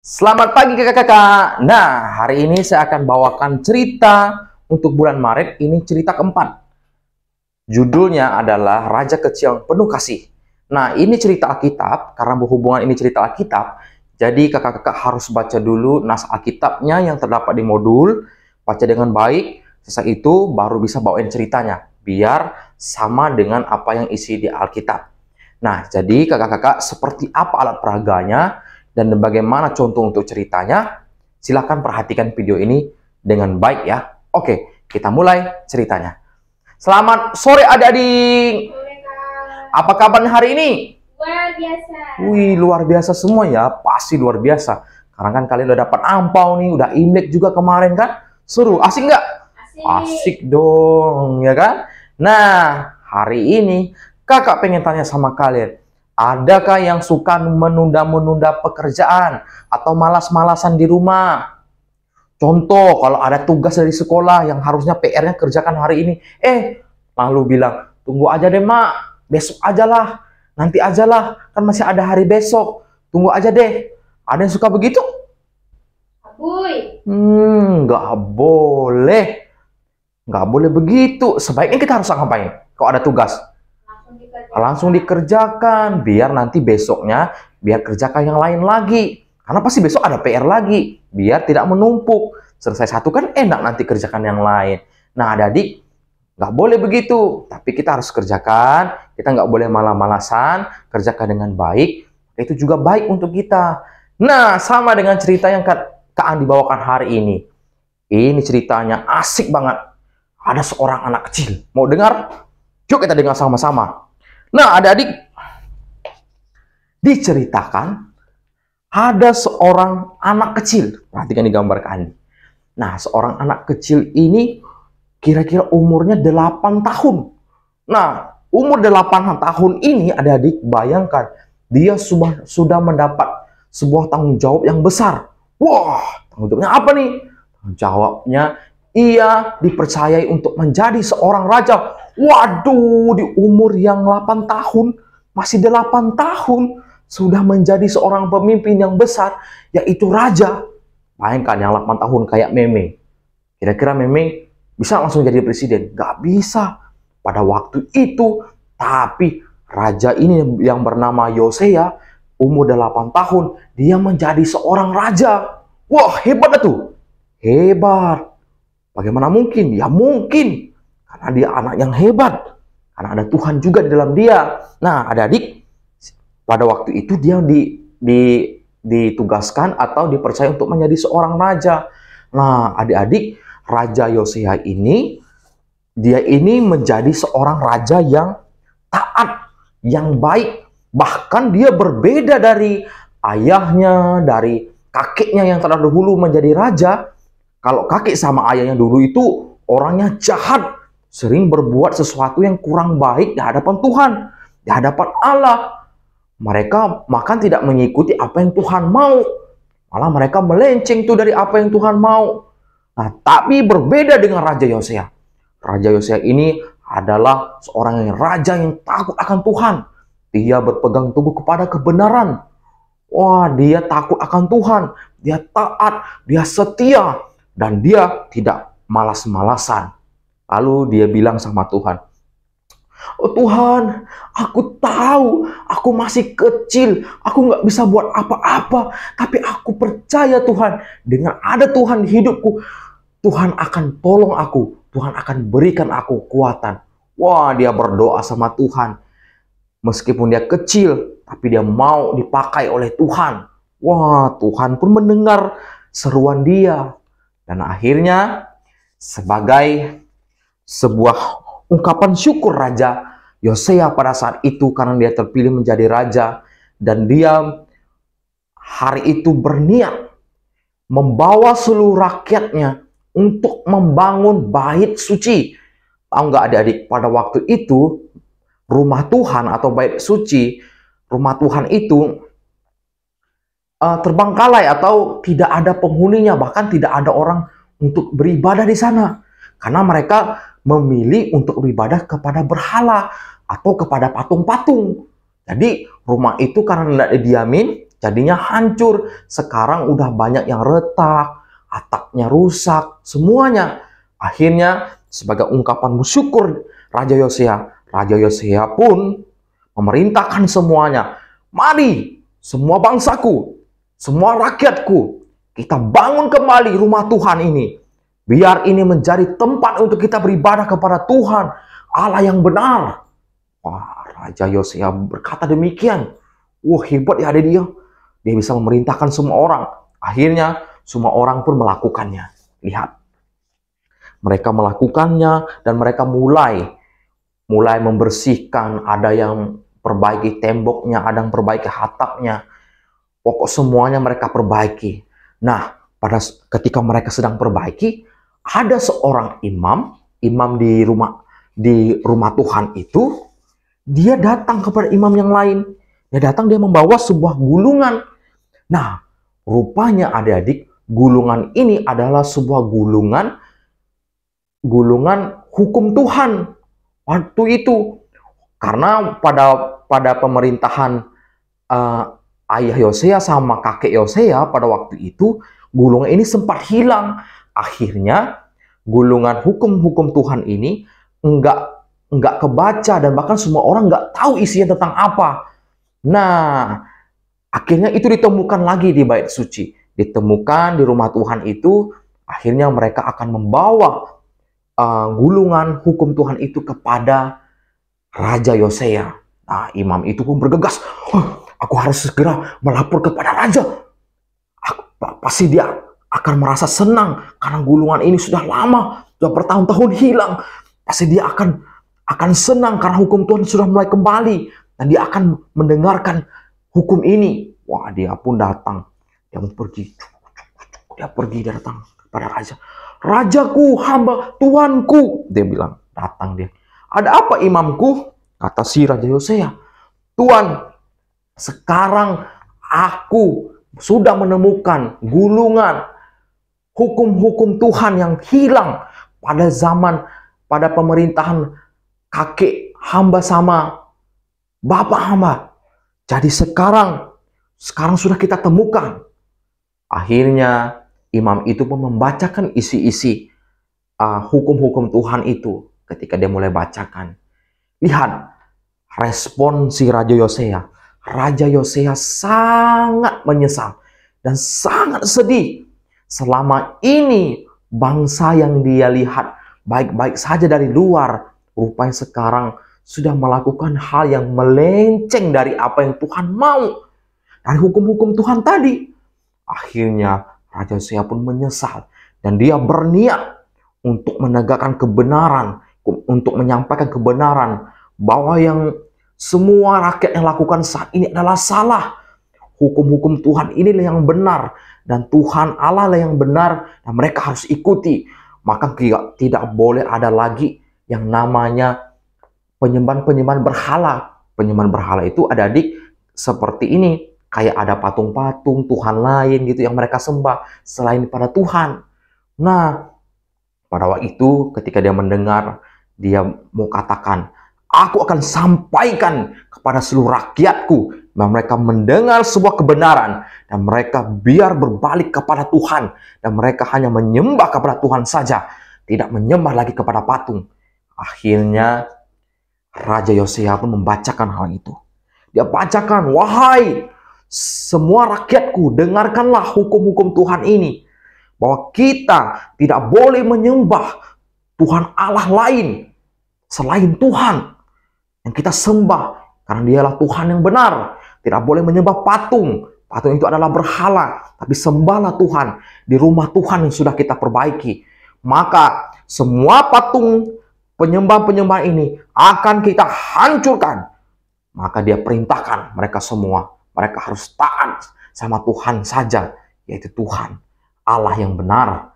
Selamat pagi kakak-kakak. Nah, hari ini saya akan bawakan cerita untuk bulan Maret. Ini cerita keempat. Judulnya adalah Raja Kecil yang Penuh Kasih. Nah, ini cerita Alkitab. Karena berhubungan ini cerita Alkitab, jadi kakak-kakak harus baca dulu nas Alkitabnya yang terdapat di modul. Baca dengan baik. Setelah itu baru bisa bawain ceritanya. Biar sama dengan apa yang isi di Alkitab. Nah, jadi kakak-kakak seperti apa alat peraganya, dan bagaimana contoh untuk ceritanya, silahkan perhatikan video ini dengan baik ya. Oke, kita mulai ceritanya. Selamat sore adik-adik. Apa kabar hari ini? Luar biasa. Wih, luar biasa semua ya. Pasti luar biasa. Karena kan kalian udah dapat ampau nih, udah imlek juga kemarin kan? Seru, asik nggak? Asik. asik dong, ya kan? Nah, hari ini kakak pengen tanya sama kalian. Adakah yang suka menunda-menunda pekerjaan atau malas-malasan di rumah? Contoh, kalau ada tugas dari sekolah yang harusnya PR-nya kerjakan hari ini, eh, malu bilang, tunggu aja deh, Mak, besok ajalah, nanti ajalah, kan masih ada hari besok, tunggu aja deh. Ada yang suka begitu? Woi. Hmm, nggak boleh. Nggak boleh begitu. Sebaiknya kita harus ngapain kalau ada tugas? langsung dikerjakan biar nanti besoknya biar kerjakan yang lain lagi. Karena pasti besok ada PR lagi, biar tidak menumpuk. Selesai satu kan enak nanti kerjakan yang lain. Nah, adik di nggak boleh begitu. Tapi kita harus kerjakan, kita nggak boleh malah-malasan, kerjakan dengan baik. Itu juga baik untuk kita. Nah, sama dengan cerita yang Kaan dibawakan hari ini. Ini ceritanya asik banget. Ada seorang anak kecil. Mau dengar? Yuk kita dengar sama-sama. Nah, adik-adik, diceritakan ada seorang anak kecil. Perhatikan di gambar Andi. Nah, seorang anak kecil ini kira-kira umurnya 8 tahun. Nah, umur 8 tahun ini adik-adik bayangkan dia sudah sudah mendapat sebuah tanggung jawab yang besar. Wah, tanggung jawabnya apa nih? Tanggung jawabnya ia dipercayai untuk menjadi seorang raja. Waduh, di umur yang 8 tahun, masih 8 tahun, sudah menjadi seorang pemimpin yang besar, yaitu raja. Bayangkan yang 8 tahun kayak meme. Kira-kira meme bisa langsung jadi presiden? Gak bisa. Pada waktu itu, tapi raja ini yang bernama Yosea, umur 8 tahun, dia menjadi seorang raja. Wah, hebat tuh, Hebat. Bagaimana mungkin? Ya mungkin. Karena dia anak yang hebat. Karena ada Tuhan juga di dalam dia. Nah, adik-adik, pada waktu itu dia di, di, ditugaskan atau dipercaya untuk menjadi seorang raja. Nah, adik-adik, Raja Yosia ini, dia ini menjadi seorang raja yang taat, yang baik. Bahkan dia berbeda dari ayahnya, dari kakeknya yang terdahulu menjadi raja kalau kakek sama ayahnya dulu itu orangnya jahat, sering berbuat sesuatu yang kurang baik di hadapan Tuhan, di hadapan Allah. Mereka makan tidak mengikuti apa yang Tuhan mau. Malah mereka melenceng tuh dari apa yang Tuhan mau. Nah, tapi berbeda dengan Raja Yosea. Raja Yosea ini adalah seorang yang raja yang takut akan Tuhan. Dia berpegang teguh kepada kebenaran. Wah, dia takut akan Tuhan. Dia taat, dia setia, dan dia tidak malas-malasan. Lalu dia bilang sama Tuhan, Oh Tuhan, aku tahu aku masih kecil, aku nggak bisa buat apa-apa, tapi aku percaya Tuhan, dengan ada Tuhan di hidupku, Tuhan akan tolong aku, Tuhan akan berikan aku kekuatan. Wah, dia berdoa sama Tuhan. Meskipun dia kecil, tapi dia mau dipakai oleh Tuhan. Wah, Tuhan pun mendengar seruan dia. Dan akhirnya sebagai sebuah ungkapan syukur Raja Yosea pada saat itu karena dia terpilih menjadi raja dan dia hari itu berniat membawa seluruh rakyatnya untuk membangun bait suci. Tahu nggak adik-adik pada waktu itu rumah Tuhan atau bait suci rumah Tuhan itu uh, eh, terbengkalai atau tidak ada penghuninya, bahkan tidak ada orang untuk beribadah di sana. Karena mereka memilih untuk beribadah kepada berhala atau kepada patung-patung. Jadi rumah itu karena tidak didiamin, jadinya hancur. Sekarang udah banyak yang retak, atapnya rusak, semuanya. Akhirnya sebagai ungkapan bersyukur Raja Yosia, Raja Yosia pun memerintahkan semuanya, mari semua bangsaku semua rakyatku, kita bangun kembali rumah Tuhan ini. Biar ini menjadi tempat untuk kita beribadah kepada Tuhan, Allah yang benar. Wah, Raja Yosia berkata demikian. Wah, hebat ya ada dia. Dia bisa memerintahkan semua orang. Akhirnya, semua orang pun melakukannya. Lihat. Mereka melakukannya dan mereka mulai mulai membersihkan, ada yang perbaiki temboknya, ada yang perbaiki hatapnya, Pokok semuanya mereka perbaiki. Nah, pada ketika mereka sedang perbaiki, ada seorang imam, imam di rumah di rumah Tuhan itu, dia datang kepada imam yang lain. Dia datang dia membawa sebuah gulungan. Nah, rupanya adik-adik, gulungan ini adalah sebuah gulungan gulungan hukum Tuhan waktu itu. Karena pada pada pemerintahan eh, ayah Yosea sama kakek Yosea pada waktu itu gulungan ini sempat hilang. Akhirnya gulungan hukum-hukum Tuhan ini enggak enggak kebaca dan bahkan semua orang enggak tahu isinya tentang apa. Nah, akhirnya itu ditemukan lagi di bait suci. Ditemukan di rumah Tuhan itu akhirnya mereka akan membawa uh, gulungan hukum Tuhan itu kepada Raja Yosea. Nah, imam itu pun bergegas. Aku harus segera melapor kepada raja. Aku, pasti dia akan merasa senang karena gulungan ini sudah lama, sudah bertahun-tahun hilang. Pasti dia akan akan senang karena hukum Tuhan sudah mulai kembali dan dia akan mendengarkan hukum ini. Wah, dia pun datang. Dia pun pergi. Dia pergi dia datang kepada raja. Rajaku, hamba Tuanku, dia bilang. Datang dia. Ada apa imamku? Kata si Raja Yosea. Tuan, sekarang aku sudah menemukan gulungan hukum-hukum Tuhan yang hilang pada zaman pada pemerintahan kakek hamba sama bapak hamba. Jadi sekarang sekarang sudah kita temukan. Akhirnya imam itu pun membacakan isi-isi hukum ah, hukum-hukum Tuhan itu ketika dia mulai bacakan. Lihat respon si Raja Yosea Raja Yosea sangat menyesal dan sangat sedih. Selama ini bangsa yang dia lihat baik-baik saja dari luar, rupanya sekarang sudah melakukan hal yang melenceng dari apa yang Tuhan mau. Dari hukum-hukum Tuhan tadi. Akhirnya Raja Yosea pun menyesal dan dia berniat untuk menegakkan kebenaran, untuk menyampaikan kebenaran bahwa yang semua rakyat yang lakukan saat ini adalah salah. Hukum-hukum Tuhan inilah yang benar. Dan Tuhan Allah lah yang benar. Dan mereka harus ikuti. Maka tidak boleh ada lagi yang namanya penyembahan-penyembahan berhala. Penyembahan berhala itu ada di seperti ini. Kayak ada patung-patung, Tuhan lain gitu yang mereka sembah. Selain pada Tuhan. Nah, pada waktu itu ketika dia mendengar, dia mau katakan, Aku akan sampaikan kepada seluruh rakyatku bahwa mereka mendengar sebuah kebenaran dan mereka biar berbalik kepada Tuhan dan mereka hanya menyembah kepada Tuhan saja, tidak menyembah lagi kepada patung. Akhirnya Raja Yosia pun membacakan hal itu. Dia bacakan, "Wahai semua rakyatku, dengarkanlah hukum-hukum Tuhan ini." bahwa kita tidak boleh menyembah Tuhan Allah lain selain Tuhan yang kita sembah karena dialah Tuhan yang benar. Tidak boleh menyembah patung. Patung itu adalah berhala, tapi sembahlah Tuhan di rumah Tuhan yang sudah kita perbaiki. Maka semua patung penyembah-penyembah ini akan kita hancurkan. Maka dia perintahkan mereka semua, mereka harus taat sama Tuhan saja, yaitu Tuhan Allah yang benar.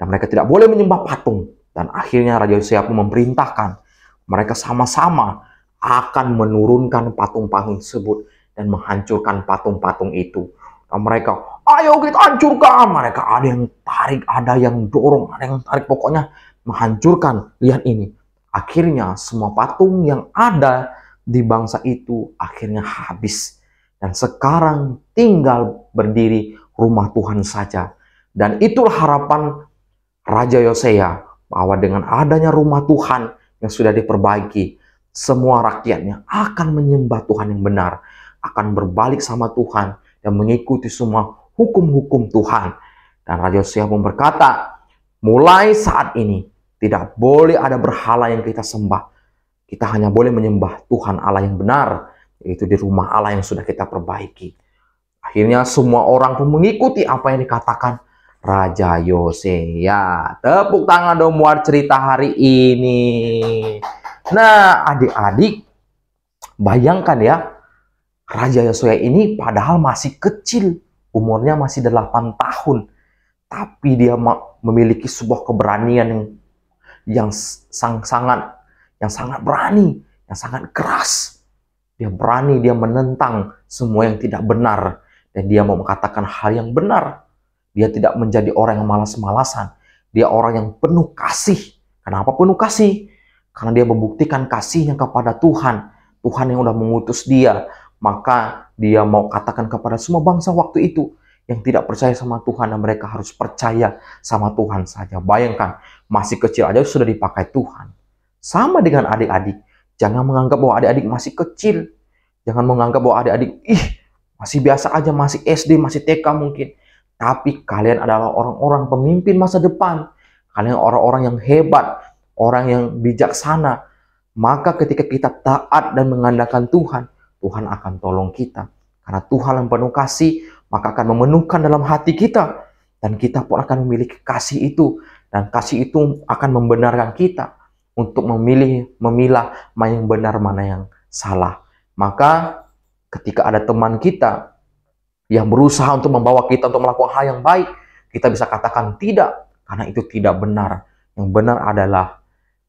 Dan mereka tidak boleh menyembah patung. Dan akhirnya Raja Yosia pun memerintahkan mereka sama-sama akan menurunkan patung-patung tersebut dan menghancurkan patung-patung itu. Dan mereka, ayo kita hancurkan. Mereka ada yang tarik, ada yang dorong, ada yang tarik. Pokoknya menghancurkan. Lihat ini. Akhirnya semua patung yang ada di bangsa itu akhirnya habis. Dan sekarang tinggal berdiri rumah Tuhan saja. Dan itulah harapan Raja Yosea bahwa dengan adanya rumah Tuhan yang sudah diperbaiki, semua rakyatnya akan menyembah Tuhan yang benar, akan berbalik sama Tuhan dan mengikuti semua hukum-hukum Tuhan. Dan Raja Yosia pun berkata, mulai saat ini tidak boleh ada berhala yang kita sembah. Kita hanya boleh menyembah Tuhan Allah yang benar, yaitu di rumah Allah yang sudah kita perbaiki. Akhirnya semua orang pun mengikuti apa yang dikatakan Raja Yosia. Tepuk tangan dong buat cerita hari ini. Nah, adik-adik, bayangkan ya, Raja Yosua ini padahal masih kecil, umurnya masih 8 tahun, tapi dia memiliki sebuah keberanian yang yang sang sangat yang sangat berani, yang sangat keras. Dia berani, dia menentang semua yang tidak benar dan dia mau mengatakan hal yang benar. Dia tidak menjadi orang yang malas-malasan. Dia orang yang penuh kasih. Kenapa penuh kasih? Karena dia membuktikan kasihnya kepada Tuhan. Tuhan yang sudah mengutus dia. Maka dia mau katakan kepada semua bangsa waktu itu yang tidak percaya sama Tuhan dan mereka harus percaya sama Tuhan saja. Bayangkan, masih kecil aja sudah dipakai Tuhan. Sama dengan adik-adik. Jangan menganggap bahwa adik-adik masih kecil. Jangan menganggap bahwa adik-adik, ih, masih biasa aja, masih SD, masih TK mungkin. Tapi kalian adalah orang-orang pemimpin masa depan. Kalian orang-orang yang hebat orang yang bijaksana, maka ketika kita taat dan mengandalkan Tuhan, Tuhan akan tolong kita. Karena Tuhan yang penuh kasih, maka akan memenuhkan dalam hati kita. Dan kita pun akan memiliki kasih itu. Dan kasih itu akan membenarkan kita untuk memilih, memilah mana yang benar, mana yang salah. Maka ketika ada teman kita yang berusaha untuk membawa kita untuk melakukan hal yang baik, kita bisa katakan tidak, karena itu tidak benar. Yang benar adalah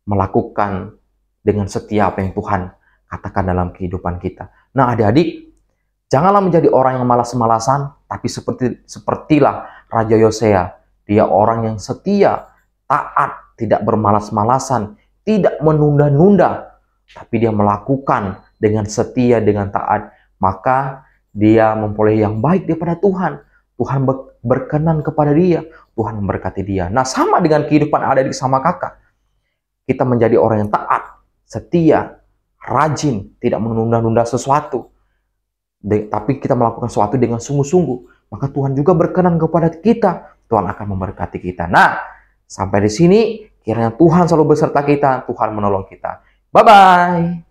melakukan dengan setia apa yang Tuhan katakan dalam kehidupan kita. Nah, adik-adik, janganlah menjadi orang yang malas-malasan, tapi seperti sepertilah Raja Yosea. Dia orang yang setia, taat, tidak bermalas-malasan, tidak menunda-nunda, tapi dia melakukan dengan setia, dengan taat. Maka dia memperoleh yang baik daripada Tuhan. Tuhan berkenan kepada dia, Tuhan memberkati dia. Nah, sama dengan kehidupan adik-adik sama kakak kita menjadi orang yang taat, setia, rajin, tidak menunda-nunda sesuatu. De, tapi kita melakukan sesuatu dengan sungguh-sungguh, maka Tuhan juga berkenan kepada kita. Tuhan akan memberkati kita. Nah, sampai di sini kiranya Tuhan selalu beserta kita, Tuhan menolong kita. Bye bye.